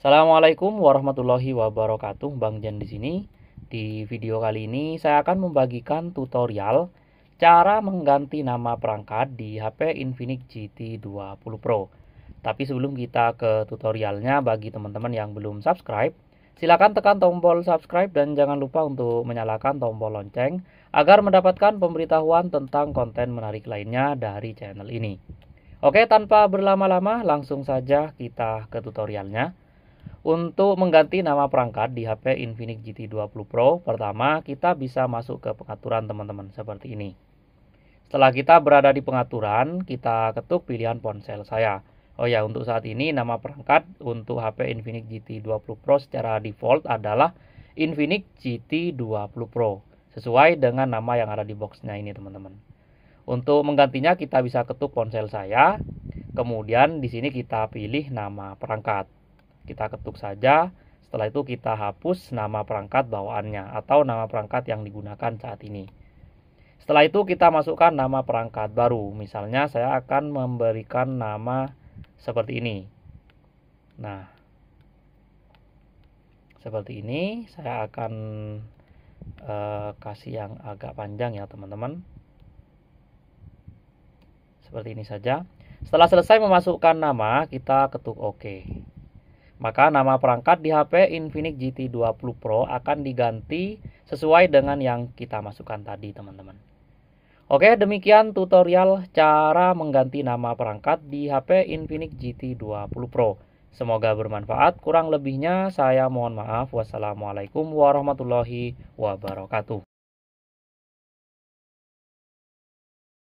Assalamualaikum warahmatullahi wabarakatuh. Bang Jan di sini. Di video kali ini saya akan membagikan tutorial cara mengganti nama perangkat di HP Infinix GT20 Pro. Tapi sebelum kita ke tutorialnya bagi teman-teman yang belum subscribe, silakan tekan tombol subscribe dan jangan lupa untuk menyalakan tombol lonceng agar mendapatkan pemberitahuan tentang konten menarik lainnya dari channel ini. Oke, tanpa berlama-lama langsung saja kita ke tutorialnya. Untuk mengganti nama perangkat di HP Infinix GT20 Pro, pertama kita bisa masuk ke pengaturan teman-teman seperti ini. Setelah kita berada di pengaturan, kita ketuk pilihan ponsel saya. Oh ya, untuk saat ini nama perangkat untuk HP Infinix GT20 Pro secara default adalah Infinix GT20 Pro, sesuai dengan nama yang ada di boxnya ini teman-teman. Untuk menggantinya kita bisa ketuk ponsel saya, kemudian di sini kita pilih nama perangkat. Kita ketuk saja, setelah itu kita hapus nama perangkat bawaannya atau nama perangkat yang digunakan saat ini. Setelah itu kita masukkan nama perangkat baru. Misalnya saya akan memberikan nama seperti ini. Nah, seperti ini saya akan eh, kasih yang agak panjang ya teman-teman seperti ini saja setelah selesai memasukkan nama kita ketuk OK maka nama perangkat di HP Infinix GT20 Pro akan diganti sesuai dengan yang kita masukkan tadi teman-teman. Oke demikian tutorial cara mengganti nama perangkat di HP Infinix GT20 Pro. Semoga bermanfaat, kurang lebihnya saya mohon maaf. Wassalamualaikum warahmatullahi wabarakatuh.